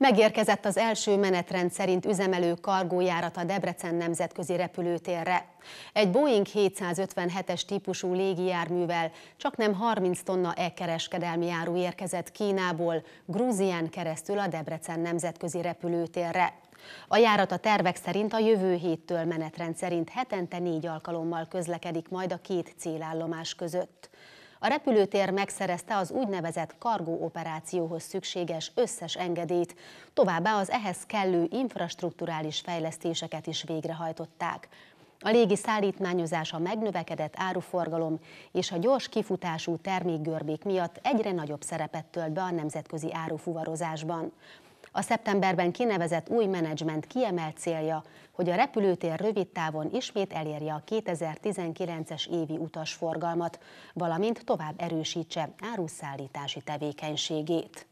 Megérkezett az első menetrend szerint üzemelő kargójárat a Debrecen nemzetközi repülőtérre. Egy Boeing 757-es típusú légijárművel csak nem 30 tonna e-kereskedelmi áru érkezett Kínából, Grúzián keresztül a Debrecen nemzetközi repülőtérre. A járat a tervek szerint a jövő héttől menetrend szerint hetente négy alkalommal közlekedik majd a két célállomás között. A repülőtér megszerezte az úgynevezett kargó operációhoz szükséges összes engedélyt, továbbá az ehhez kellő infrastruktúrális fejlesztéseket is végrehajtották. A légi szállítmányozás a megnövekedett áruforgalom és a gyors kifutású termékgörbék miatt egyre nagyobb szerepet tölt be a nemzetközi árufuvarozásban. A szeptemberben kinevezett új menedzsment kiemelt célja, hogy a repülőtér rövid távon ismét elérje a 2019-es évi utasforgalmat, valamint tovább erősítse áruszállítási tevékenységét.